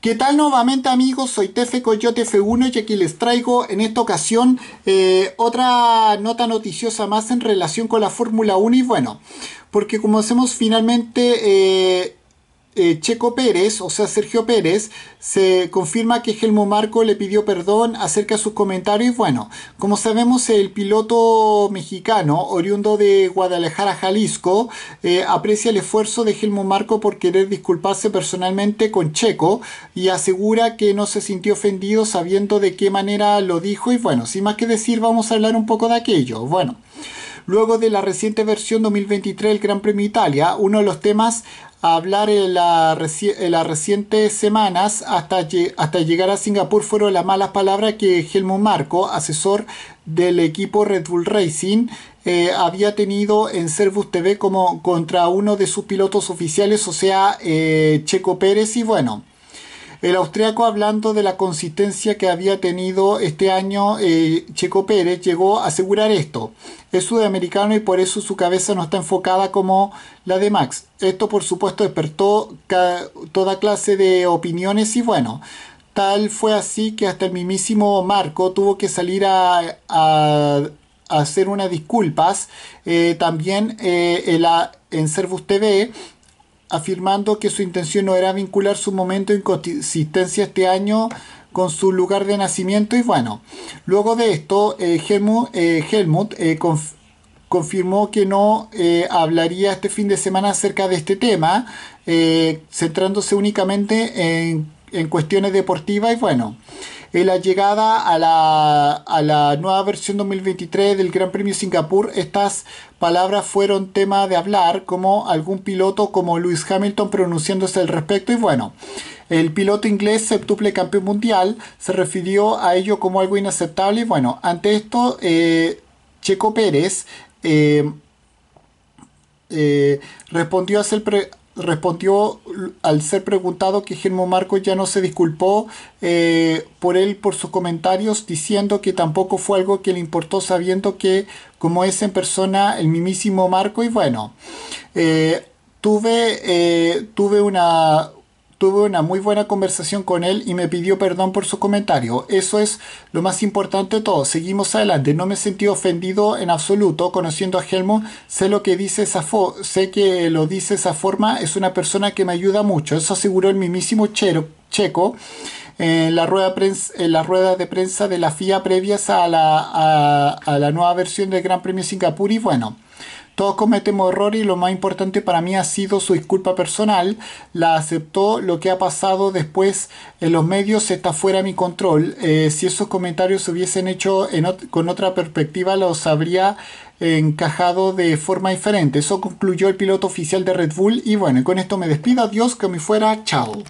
¿Qué tal nuevamente amigos? Soy Tefe Coyote F1 y aquí les traigo en esta ocasión eh, otra nota noticiosa más en relación con la Fórmula 1 y bueno, porque como hacemos finalmente eh, eh, Checo Pérez, o sea Sergio Pérez, se confirma que Helmo Marco le pidió perdón acerca de sus comentarios. Bueno, como sabemos, el piloto mexicano, oriundo de Guadalajara, Jalisco, eh, aprecia el esfuerzo de Helmo Marco por querer disculparse personalmente con Checo y asegura que no se sintió ofendido sabiendo de qué manera lo dijo. Y bueno, sin más que decir, vamos a hablar un poco de aquello. Bueno. Luego de la reciente versión 2023 del Gran Premio Italia, uno de los temas hablar en, las recientes semanas hasta, llegar a Singapur fueron las malas palabras que Helmut Marco, asesor del equipo Red Bull Racing, eh, había tenido en Servus TV como contra uno de sus pilotos oficiales, o sea, eh, Checo Pérez. Y bueno, el austriaco, hablando de la consistencia que había tenido este año eh, Checo Pérez, llegó a asegurar esto. Es sudamericano y por eso su cabeza no está enfocada como la de Max. Esto, por supuesto, despertó toda clase de opiniones y bueno, tal fue así que hasta el mismísimo Marco tuvo que salir a, hacer unas disculpas. Eh, también eh, en, en Servus TV afirmando que su intención no era vincular su momento de inconsistencia este año con su lugar de nacimiento y bueno, luego de esto eh, Helmut, eh, eh, confirmó que no hablaría este fin de semana acerca de este tema, centrándose únicamente en, en cuestiones deportivas y bueno. En la llegada a la, nueva versión 2023 del Gran Premio Singapur, estas palabras fueron tema de hablar, como algún piloto como Lewis Hamilton pronunciándose al respecto. Y bueno, el piloto inglés septuple campeón mundial se refirió a ello como algo inaceptable. Y bueno, ante esto, eh, Checo Pérez. Eh, eh, respondió a el, respondió al ser preguntado que Germo Marco ya no se disculpó eh, por él por sus comentarios, diciendo que tampoco fue algo que le importó, sabiendo que como es en persona el mismísimo Marco, y bueno, eh, tuve, eh, tuve una, tuve una muy buena conversación con él y me pidió perdón por su comentario. Eso es lo más importante de todo. Seguimos adelante. No me sentí ofendido en absoluto. Conociendo a Helmo. sé lo que dice esa sé que lo dice esa forma. Es una persona que me ayuda mucho. Eso aseguró el mismísimo Chero Checo en la rueda, la rueda de prensa de la FIA previas a la, a, la nueva versión del Gran Premio Singapur y bueno. Todos cometemos errores y lo más importante para mí ha sido su disculpa personal. La aceptó, lo que ha pasado después en los medios está fuera de mi control. Eh, si esos comentarios se hubiesen hecho con otra perspectiva, los habría encajado de forma diferente. Eso concluyó el piloto oficial de Red Bull. Y bueno, con esto me despido. Adiós, que me fuera. Chao.